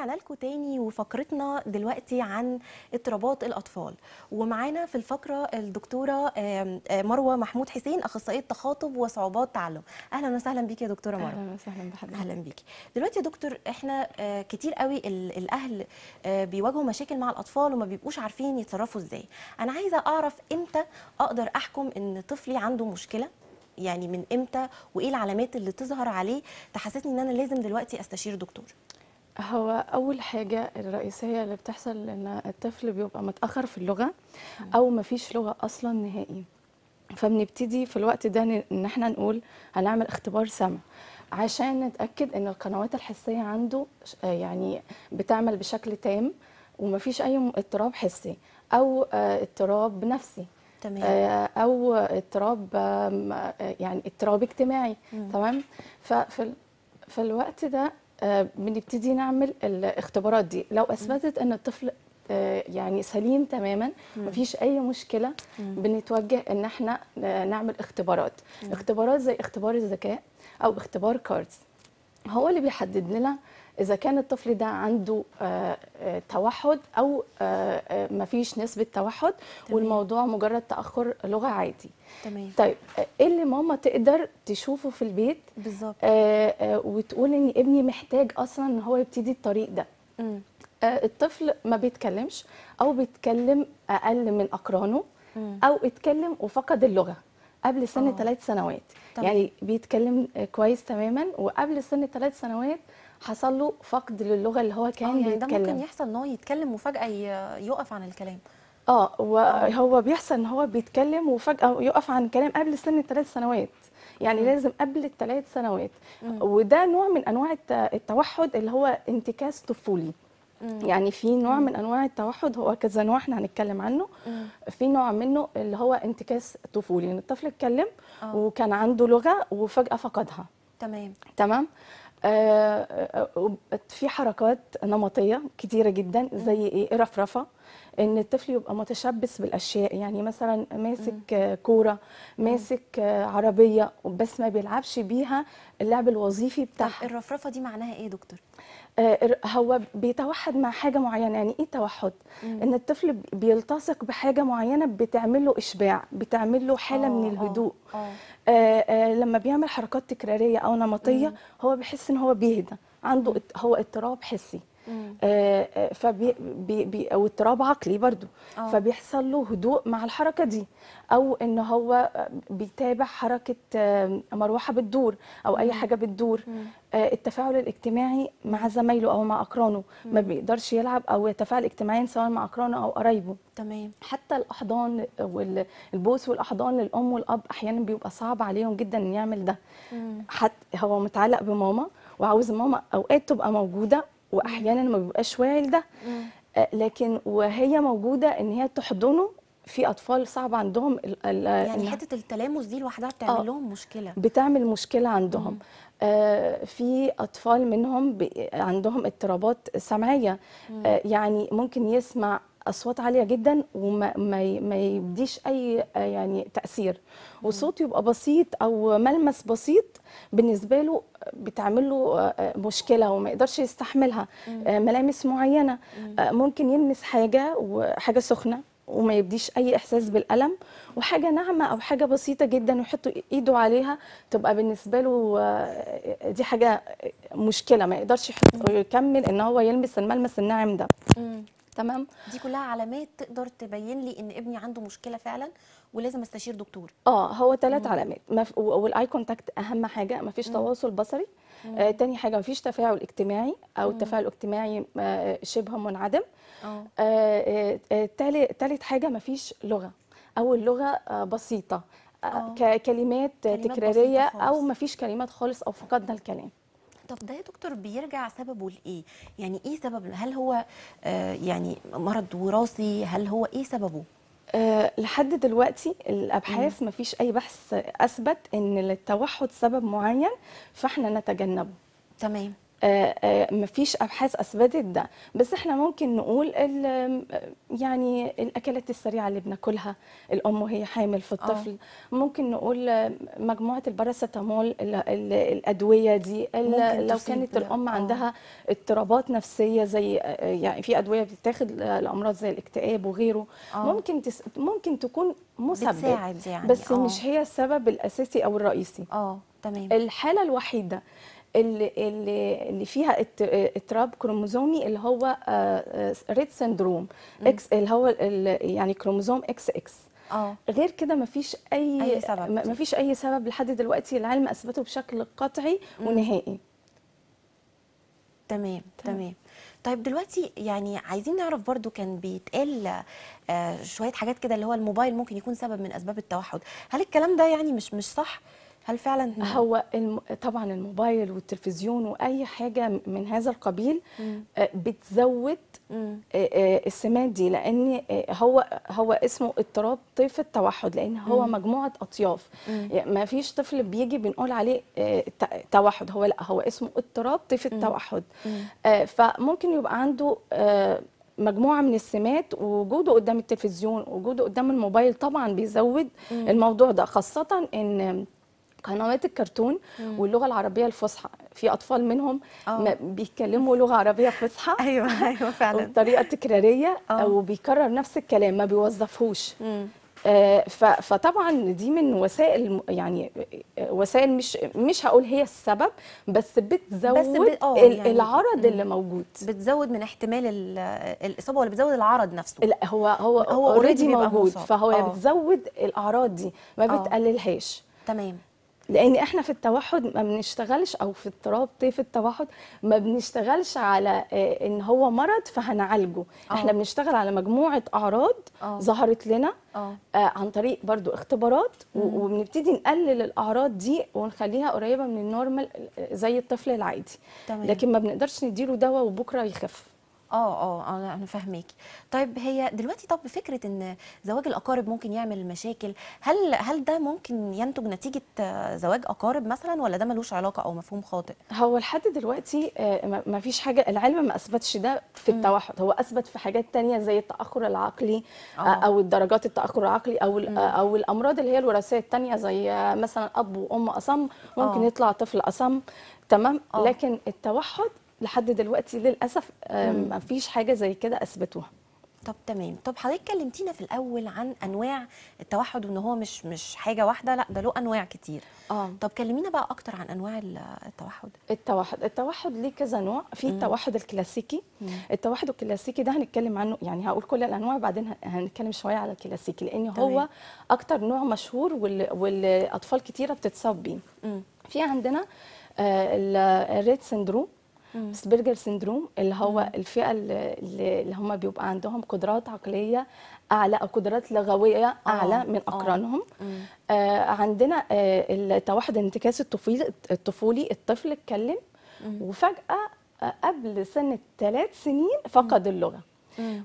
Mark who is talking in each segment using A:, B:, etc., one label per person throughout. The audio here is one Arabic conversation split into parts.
A: رجعنا لكم تاني وفقرتنا دلوقتي عن اضطرابات الاطفال ومعانا في الفقره الدكتوره آه، مروه محمود حسين اخصائيه تخاطب وصعوبات تعلم اهلا وسهلا بيكي يا دكتوره مروه اهلا وسهلا بحضرتك اهلا بيكي دلوقتي يا دكتور احنا آه، كتير قوي الاهل آه، بيواجهوا مشاكل مع الاطفال وما بيبقوش عارفين يتصرفوا ازاي انا عايزه اعرف امتى اقدر احكم ان طفلي عنده مشكله يعني من امتى وايه العلامات اللي تظهر عليه تحسسني ان انا لازم دلوقتي استشير دكتور
B: هو اول حاجه الرئيسيه اللي بتحصل ان الطفل بيبقى متاخر في اللغه او مفيش لغه اصلا نهائي فبنبتدي في الوقت ده ان احنا نقول هنعمل اختبار سمع عشان نتاكد ان القنوات الحسيه عنده يعني بتعمل بشكل تام ومفيش اي اضطراب حسي او آه، اضطراب نفسي
A: تمام. آه،
B: او اضطراب آه، يعني اضطراب اجتماعي تمام ففي الوقت ده آه، بنبتدي نعمل الاختبارات دي لو اثبتت ان الطفل آه، يعني سليم تماما مفيش اي مشكله بنتوجه ان احنا آه، نعمل اختبارات اختبارات زي اختبار الذكاء او اختبار كاردز هو اللي بيحدد لنا اذا كان الطفل ده عنده آه، آه، توحد او آه، مفيش نسبه توحد تمام. والموضوع مجرد تاخر لغه عادي تمام طيب ايه اللي ماما تقدر تشوفه في البيت بالظبط وتقول ان ابني محتاج اصلا ان هو يبتدي الطريق ده م. الطفل ما بيتكلمش او بيتكلم اقل من اقرانه م. او اتكلم وفقد اللغه قبل سن ثلاث سنوات طبعا. يعني بيتكلم كويس تماما وقبل سن ثلاث سنوات حصل له فقد للغه اللي هو آه، كان يعني بيتكلم ده ممكن يحصل
A: ان هو يتكلم وفجاه يقف عن الكلام
B: اه وهو آه. بيحصل ان هو بيتكلم وفجاه يقف عن الكلام قبل سن الثلاث سنوات يعني م. لازم قبل الثلاث سنوات م. وده نوع من انواع التوحد اللي هو انتكاس طفولي يعني في نوع من انواع التوحد هو كذا نوع احنا هنتكلم عنه في نوع منه اللي هو انتكاس طفولي ان يعني الطفل اتكلم آه. وكان عنده لغه وفجاه فقدها تمام تمام آه، آه، آه، في حركات نمطيه كتيره جدا زي ايه رفرفه ان الطفل يبقى متشبث بالاشياء يعني مثلا ماسك كوره ماسك عربيه بس ما بيلعبش بيها اللعب الوظيفي بتاعها الرفرفه دي معناها ايه يا دكتور آه، هو بيتوحد مع حاجه معينه يعني ايه توحد مم. ان الطفل بيلتصق بحاجه معينه بتعمل له اشباع بتعمل له حاله أوه. من آه، آه، الهدوء أوه. آه آه لما بيعمل حركات تكراريه او نمطيه مم. هو بيحس ان هو بيهدى عنده مم. هو اضطراب حسي آه، آه، فبي بي بي او اضطراب عقلي برضو أوه. فبيحصل له هدوء مع الحركه دي او ان هو بيتابع حركه آه، مروحه بتدور او اي حاجه بتدور التفاعل الاجتماعي مع زمايله او مع اقرانه ما بيقدرش يلعب او يتفاعل اجتماعيا سواء مع اقرانه او قرايبه تمام حتى الاحضان والبوس والاحضان للام والاب احيانا بيبقى صعب عليهم جدا ان يعمل ده حتى هو متعلق بماما وعاوز ماما اوقات تبقى موجوده واحيانا ما بيبقاش واعي لده آه، لكن وهي موجوده ان هي تحضنه في اطفال صعب عندهم يعني حته
A: التلامس دي لوحدها بتعمل آه لهم مشكله
B: بتعمل مشكله عندهم آه في اطفال منهم عندهم اضطرابات سمعيه آه يعني ممكن يسمع اصوات عاليه جدا وما ما ما يديش اي يعني تاثير وصوت يبقى بسيط او ملمس بسيط بالنسبه له بتعمل له آه، آه، مشكله وما يقدرش يستحملها آه، ملامس معينه ممكن يلمس حاجه وحاجه سخنه وما يبديش اي احساس بالالم وحاجه ناعمه او حاجه بسيطه جدا ويحط ايده عليها تبقى بالنسبه له دي حاجه مشكله ما يقدرش يكمل ان هو يلمس الملمس الناعم ده تمام
A: دي كلها علامات تقدر تبين لي ان ابني عنده مشكله فعلا ولازم استشير دكتور
B: اه هو ثلاث علامات مف... والاي كونتاكت اهم حاجه مفيش فيش تواصل بصري آه تاني حاجه مفيش تفاعل اجتماعي او التفاعل الاجتماعي آه شبه منعدم اه, آه, آه, آه، تالت حاجه مفيش لغه او اللغه آه بسيطه آه. آه. كلمات, كلمات تكراريه او مفيش كلمات خالص او فقدنا الكلام
A: طب ده يا دكتور بيرجع سببه لايه يعني ايه سبب هل هو آه، يعني مرض وراثي هل هو ايه سببه آه، لحد دلوقتي الابحاث ما فيش اي بحث اثبت ان
B: للتوحد سبب معين فاحنا نتجنبه تمام آه، آه، مفيش ابحاث اثبتت ده بس احنا ممكن نقول يعني الاكلات السريعه اللي بناكلها الام وهي حامل في آه. الطفل آه. ممكن نقول مجموعه الباراسيتامول الادويه دي لو كانت الام عندها اضطرابات نفسيه زي يعني في ادويه بتتاخد لامراض زي الاكتئاب وغيره آه. ممكن تس ممكن تكون مسبب يعني. بس آه. مش هي السبب الاساسي او الرئيسي اه تمام الحاله الوحيده اللي اللي اللي فيها اضطراب كروموزومي اللي هو آه، آه، ريد سندروم اكس اللي هو يعني كروموزوم اكس اكس أوه. غير كده مفيش اي, أي سبب. مفيش اي سبب لحد دلوقتي العلم اثبته بشكل قطعي مم. ونهائي
A: تمام تمام, طيب دلوقتي يعني عايزين نعرف برضو كان بيتقال آه، شويه حاجات كده اللي هو الموبايل ممكن يكون سبب من اسباب التوحد هل الكلام ده يعني مش مش صح هل
B: فعلا هو الم... طبعا الموبايل والتلفزيون واي حاجه من هذا القبيل مم. آه، بتزود مم. آه، آه، السمات دي لان هو هو اسمه اضطراب طيف التوحد لان هو مم. مجموعه اطياف يعني ما فيش طفل بيجي بنقول عليه توحد هو لا هو اسمه اضطراب طيف التوحد فممكن يبقى عنده مجموعه من السمات ووجوده قدام التلفزيون ووجوده قدام الموبايل طبعا بيزود الموضوع ده خاصه ان قنوات الكرتون مم. واللغه العربيه الفصحى في اطفال منهم آه. ما بيتكلموا لغه عربيه فصحى ايوه ايوه فعلا بطريقه تكراريه أوه. او بيكرر نفس الكلام ما بيوظفهوش آه فطبعا دي من وسائل يعني آه، وسائل مش مش هقول هي السبب بس بتزود بس بت... آه، يعني العرض
A: اللي موجود بتزود من احتمال الاصابه ولا بتزود العرض نفسه لا هو هو هو اوريدي موجود مصاب. فهو أوه. بتزود الاعراض دي ما بتقللهاش تمام
B: لان احنا في التوحد ما بنشتغلش او في اضطراب طيف التوحد ما بنشتغلش على آه، ان هو مرض فهنعالجه أوه. احنا بنشتغل على مجموعه اعراض أوه. ظهرت لنا أوه. آه، عن طريق برضو اختبارات وبنبتدي نقلل الاعراض دي ونخليها قريبه من النورمال آه، زي الطفل العادي تمام. لكن ما بنقدرش نديله دواء
A: وبكره يخف اه اه, آه، انا انا فاهماكي طيب هي دلوقتي طب فكره ان زواج الاقارب ممكن يعمل مشاكل هل هل ده ممكن ينتج نتيجه زواج اقارب مثلا ولا ده ملوش علاقه او مفهوم خاطئ
B: هو لحد دلوقتي آه، ما فيش حاجه العلم ما اثبتش ده في إمم. التوحد هو اثبت في حاجات تانية زي التاخر العقلي أوه. آه. او الدرجات التاخر العقلي او إمم. او الامراض اللي هي الوراثيه التانية زي مثلا اب وام اصم ممكن أوه. يطلع طفل اصم تمام أوه. لكن التوحد لحد دلوقتي
A: للاسف ما فيش حاجه زي كده اثبتوها طب تمام طب حضرتك كلمتينا في الاول عن انواع التوحد وان هو مش مش حاجه واحده لا ده له انواع كتير اه طب كلمينا بقى اكتر عن انواع التوحد
B: التوحد التوحد ليه كذا نوع في التوحد الكلاسيكي مم. التوحد الكلاسيكي ده هنتكلم عنه يعني هقول كل الانواع بعدين هنتكلم شويه على الكلاسيكي لان طبعا. هو اكتر نوع مشهور والاطفال كتيره بتتصاب بيه في عندنا آه، الريد سندروم اسبرجر سندروم اللي هو مم. الفئه اللي, اللي هم بيبقى عندهم قدرات عقليه اعلى او قدرات لغويه اعلى آه. من آه. اقرانهم آه. آه عندنا آه التوحد الانتكاس الطفولي الطفولي الطفل اتكلم وفجاه آه قبل سن الثلاث سنين فقد مم. اللغه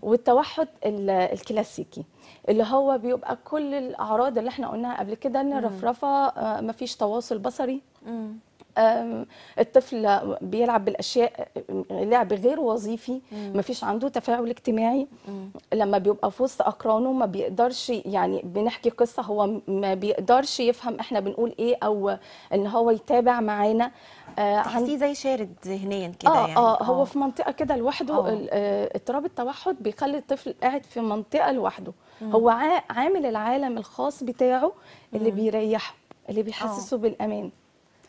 B: والتوحد الكلاسيكي اللي هو بيبقى كل الاعراض اللي احنا قلناها قبل كده ان الرفرفه آه، مفيش تواصل بصري الطفل بيلعب بالاشياء لعب غير وظيفي ما فيش عنده تفاعل اجتماعي لما بيبقى في وسط اقرانه ما بيقدرش يعني بنحكي قصه هو ما بيقدرش يفهم احنا بنقول ايه او ان هو يتابع معانا آه، تحسيه
A: زي شارد ذهنيا كده آه يعني اه هو
B: آه. في منطقه كده لوحده آه. اضطراب التوحد بيخلي الطفل قاعد في منطقه لوحده هو عامل العالم الخاص بتاعه اللي بيريحه اللي بيحسسه بالامان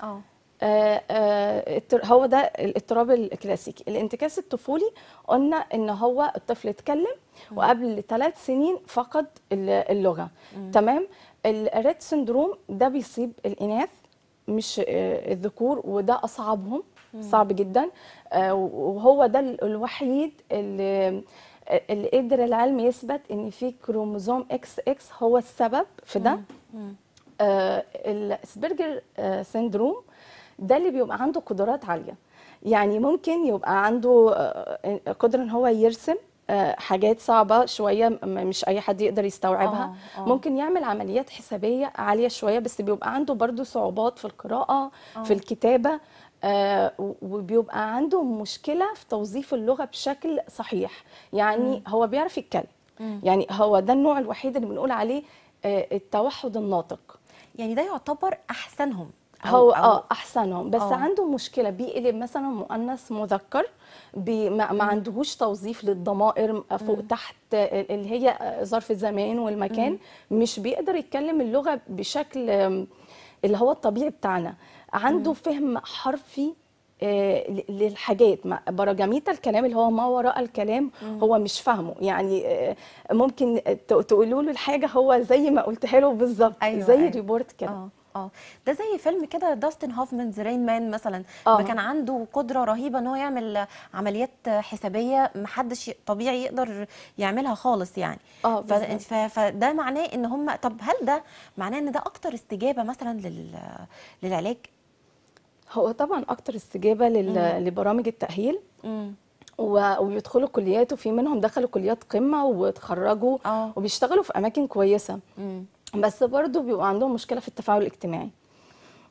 B: اه آه، آه، هو ده الاضطراب الكلاسيكي الانتكاس الطفولي قلنا ان هو الطفل اتكلم وقبل ثلاث سنين فقد اللغه مم. تمام الريت سندروم ده بيصيب الاناث مش آه، الذكور وده اصعبهم صعب جدا وهو ده الوحيد اللي اللي قدر العلم يثبت ان في كروموزوم اكس اكس هو السبب في ده آه السبرجر آه سندروم ده اللي بيبقى عنده قدرات عاليه يعني ممكن يبقى عنده آه، آه، قدره ان هو يرسم آه، حاجات صعبة شوية مش أي حد يقدر يستوعبها آه آه. ممكن يعمل عمليات حسابية عالية شوية بس بيبقى عنده برضو صعوبات في القراءة آه. في الكتابة آه وبيبقى عنده مشكلة في توظيف اللغة بشكل صحيح يعني م. هو بيعرف يتكلم يعني هو ده النوع الوحيد اللي بنقول عليه آه التوحد الناطق يعني ده يعتبر أحسنهم هو اه احسنهم بس أوه. عنده مشكله بيقلب مثلا مؤنث مذكر ما, ما عندهوش توظيف للضمائر فوق مم. تحت اللي هي ظرف الزمان والمكان مم. مش بيقدر يتكلم اللغه بشكل اللي هو الطبيعي بتاعنا عنده مم. فهم حرفي آه، للحاجات برجميت الكلام اللي هو ما وراء الكلام هو مش فاهمه يعني آه، ممكن تقولوا
A: له الحاجه هو زي ما قلتها له بالظبط أيوة زي أيوة. ريبورت كده آه. اه ده زي فيلم كده داستن هوفمانز رين مان مثلا آه. كان عنده قدره رهيبه ان هو يعمل عمليات حسابيه محدش طبيعي يقدر يعملها خالص يعني آه فده معناه ان هم طب هل ده معناه ان ده اكتر استجابه مثلا لل... للعلاج هو طبعا اكتر استجابه لل... لبرامج التاهيل
B: امم و... وبيدخلوا كليات وفي منهم دخلوا كليات قمه وتخرجوا آه. وبيشتغلوا في اماكن كويسه مم. بس برضه بيبقى عندهم مشكله في التفاعل الاجتماعي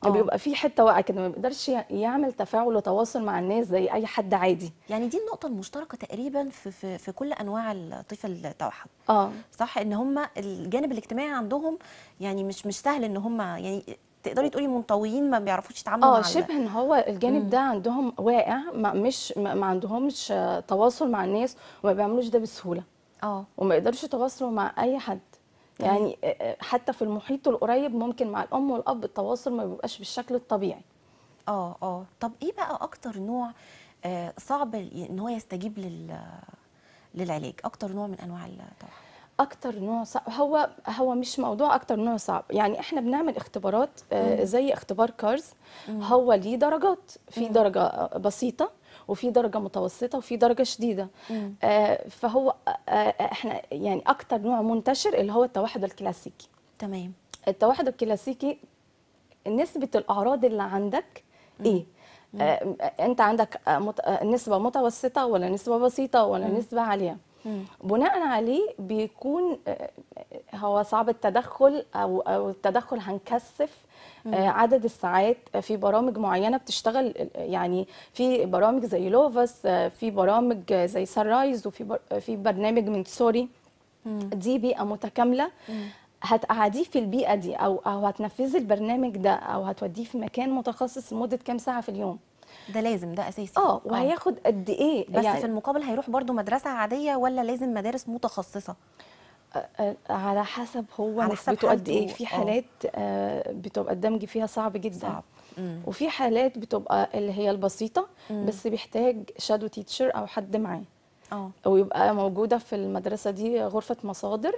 B: أوه. بيبقى في حته واقعه كده ما بيقدرش يعمل تفاعل وتواصل مع الناس زي اي حد عادي
A: يعني دي النقطه المشتركه تقريبا في في, في كل انواع الطفل التوحد اه صح ان هم الجانب الاجتماعي عندهم يعني مش مش سهل ان هم يعني تقدري تقولي منطويين ما بيعرفوش يتعاملوا مع اه شبه ان
B: هو الجانب ده عندهم واقع ما مش ما عندهمش تواصل مع الناس وما بيعملوش ده بسهوله اه وما يقدرش يتواصلوا مع اي حد يعني حتى في المحيط القريب ممكن مع الام والاب التواصل ما بيبقاش بالشكل
A: الطبيعي اه اه طب ايه بقى اكتر نوع صعب ان هو يستجيب لل للعلاج اكتر نوع من انواع التوحد اكتر نوع
B: صعب هو هو مش موضوع اكتر نوع صعب يعني احنا بنعمل اختبارات زي اختبار كارز هو ليه درجات في درجه بسيطه وفي درجه متوسطه وفي درجه شديده آه فهو آه،, آه احنا يعني اكتر نوع منتشر اللي هو التوحد الكلاسيكي تمام التوحد الكلاسيكي نسبه الاعراض اللي عندك ايه آه انت عندك آه، مت... آه، نسبه متوسطه ولا نسبه بسيطه ولا مم. نسبه عاليه بناء عليه بيكون آه، آه، هو صعب التدخل او او التدخل هنكثف آه، عدد الساعات في برامج معينه بتشتغل يعني في برامج زي لوفس في برامج زي سرايز وفي بر في برنامج من سوري دي بيئه متكامله هتقعديه في البيئه دي او او هتنفذي البرنامج ده او هتوديه في
A: مكان متخصص لمده كام ساعه في اليوم ده لازم ده اساسي آه،, اه وهياخد قد ايه بس يعني في المقابل هيروح برضو مدرسه عاديه ولا لازم مدارس متخصصه
B: على حسب هو على حسب نسبته قد ايه في آه. حالات آه بتبقى الدمج فيها صعب جدا صعب. وفي حالات بتبقى اللي هي البسيطه مم. بس بيحتاج شادو تيتشر او حد معاه اه ويبقى موجوده في المدرسه دي غرفه مصادر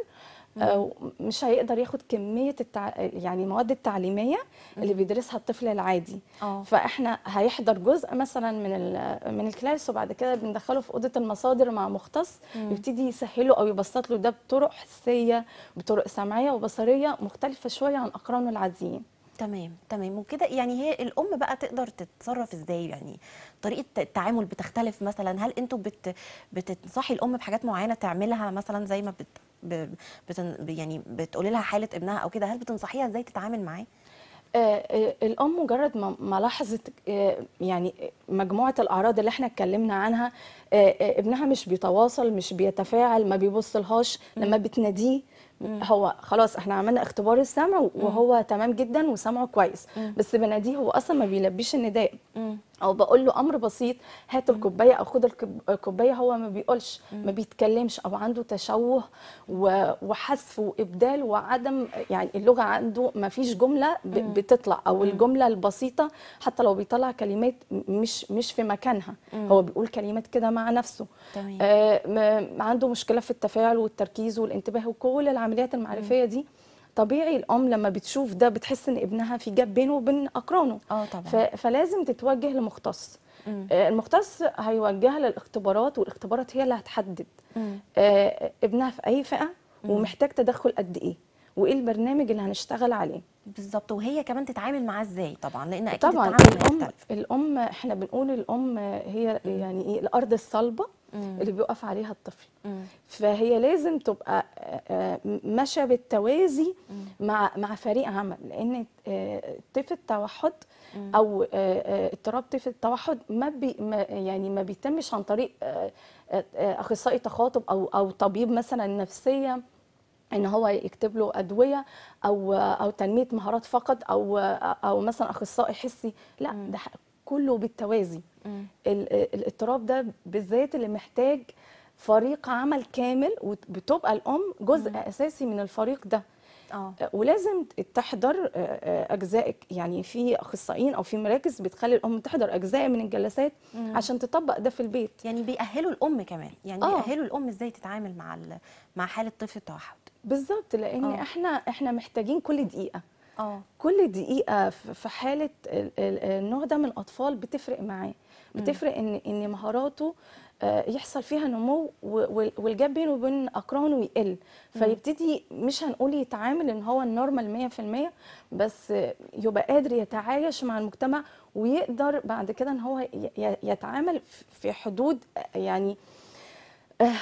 B: آه، مش هيقدر ياخد كميه التع... يعني المواد التعليميه اللي بيدرسها الطفل العادي أوه. فاحنا هيحضر جزء مثلا من ال... من الكلاس وبعد كده بندخله في اوضه المصادر مع مختص مم. يبتدي يسهله او يبسط له ده بطرق حسيه
A: بطرق سمعيه وبصريه مختلفه شويه عن اقرانه العاديين تمام تمام وكده يعني هي الام بقى تقدر تتصرف ازاي يعني طريقه التعامل بتختلف مثلا هل انتوا بت بتنصحي الام بحاجات معينه تعملها مثلا زي ما بت بتن يعني بتقولي لها حاله ابنها او كده هل بتنصحيها ازاي تتعامل معاه آه، آه، الام
B: مجرد ما لاحظت آه، يعني مجموعه الاعراض اللي احنا اتكلمنا عنها ابنها مش بيتواصل مش بيتفاعل ما بيبصلهاش لما بتناديه هو خلاص احنا عملنا اختبار السمع وهو تمام جدا وسمعه كويس بس بناديه هو اصلا ما بيلبيش النداء او بقول له امر بسيط هات الكوبايه او خد الكوبايه هو ما بيقولش ما بيتكلمش او عنده تشوه وحذف وابدال وعدم يعني اللغه عنده ما فيش جمله بتطلع او الجمله البسيطه حتى لو بيطلع كلمات مش مش في مكانها هو بيقول كلمات كده مع نفسه تمام. آه عنده مشكله في التفاعل والتركيز والانتباه وكل العمليات المعرفيه دي طبيعي الام لما بتشوف ده بتحس ان ابنها في جاب بينه وبين اقرانه اه طبعا فلازم تتوجه لمختص مم. آه، المختص هيوجهها للاختبارات والاختبارات هي اللي هتحدد مم. آه ابنها في اي فئه مم. ومحتاج تدخل قد ايه وايه البرنامج اللي هنشتغل عليه بالظبط وهي كمان تتعامل معاه ازاي طبعا لان اكيد طبعا الام الام احنا بنقول الام هي يعني ايه الارض الصلبه اللي بيقف عليها الطفل فهي لازم تبقى آه، آه، ماشيه بالتوازي مع مع فريق عمل لان آه، طفل التوحد او اضطراب طفل التوحد ما, بي يعني ما بيتمش عن طريق اخصائي تخاطب او او طبيب مثلا نفسيه ان هو يكتب له ادويه او او تنميه مهارات فقط او او مثلا اخصائي حسي لا ده كله بالتوازي الاضطراب ده بالذات اللي محتاج فريق عمل كامل وبتبقى الام جزء مم. اساسي من الفريق ده أوه. ولازم تحضر اجزاء يعني في
A: اخصائيين او في مراكز بتخلي الام تحضر اجزاء من الجلسات مم. عشان تطبق ده في البيت يعني بيأهلوا الام كمان يعني أوه. بيأهلوا الام ازاي تتعامل مع مع حاله طفل التوحد بالظبط
B: لان أوه. احنا
A: احنا محتاجين كل دقيقه أوه. كل دقيقه في حاله
B: النوع ده من الاطفال بتفرق معاه بتفرق ان ان مهاراته آه، يحصل فيها نمو والجاب بينه وبين اقرانه يقل فيبتدي مش هنقول يتعامل ان هو النورمال 100% بس يبقى قادر يتعايش مع المجتمع ويقدر بعد كده ان هو يتعامل في حدود يعني آه،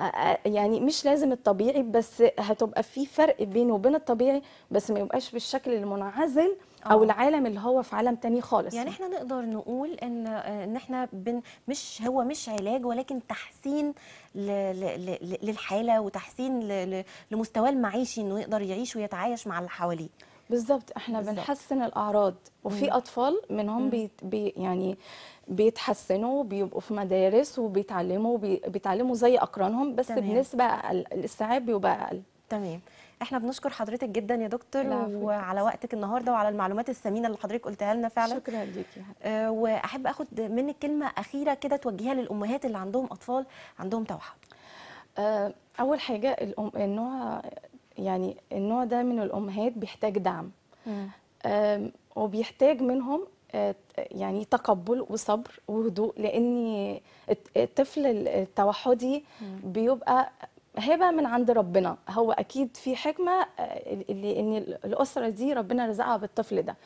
B: آه، يعني مش لازم الطبيعي بس هتبقى في فرق بينه وبين الطبيعي بس ما يبقاش بالشكل المنعزل أوه. او آه. العالم اللي هو
A: في عالم تاني خالص يعني احنا نقدر نقول ان ان احنا بن مش هو مش علاج ولكن تحسين ل... ل... للحاله وتحسين ل... لمستواه المعيشي انه يقدر يعيش ويتعايش مع اللي حواليه بالظبط احنا بالزبط. بنحسن الاعراض وفي
B: مم. اطفال منهم بي... بي يعني بيتحسنوا وبيبقوا في مدارس وبيتعلموا بيتعلموا زي اقرانهم بس تمام. بنسبه اقل الاستيعاب بيبقى اقل
A: تمام احنا بنشكر حضرتك جدا يا دكتور وعلى وقتك النهارده وعلى المعلومات الثمينه اللي حضرتك قلتها لنا فعلا شكرا ليكي أه واحب اخد منك كلمه اخيره كده توجهيها للامهات اللي عندهم اطفال عندهم توحد أه اول حاجه الأم... النوع
B: يعني النوع ده من الامهات بيحتاج دعم أه وبيحتاج منهم يعني تقبل وصبر وهدوء لان الطفل التوحدي بيبقى هبه من عند ربنا هو اكيد في حكمه آه، اللي ان الاسره دي ربنا رزقها بالطفل ده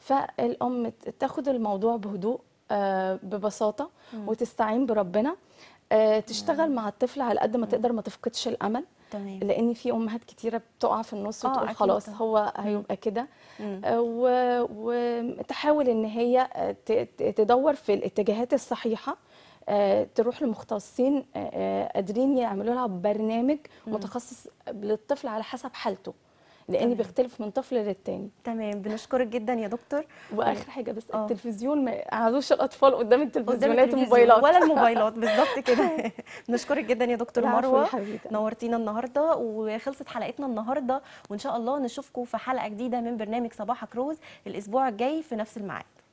B: فالام تاخد الموضوع بهدوء آه، ببساطه وتستعين بربنا آه، تشتغل مع الطفل على قد ما تقدر ما تفقدش الامل تمام. لان في امهات كتيره بتقع في النص آه، وتقول خلاص طبعا. هو هيبقى كده آه، وتحاول ان هي تدور في الاتجاهات الصحيحه آه، تروح لمختصين قادرين يعملوا لها برنامج متخصص للطفل على حسب حالته لان بيختلف من طفل للتاني تمام بنشكرك جدا يا دكتور واخر حاجه بس أوه. التلفزيون ما عادوش الاطفال قدام التلفزيونات والموبايلات ولا الموبايلات بالظبط كده
A: بنشكرك جدا يا دكتور مروه نورتينا النهارده وخلصت حلقتنا النهارده وان شاء الله نشوفكم في حلقه جديده من برنامج صباحك روز الاسبوع الجاي في نفس الميعاد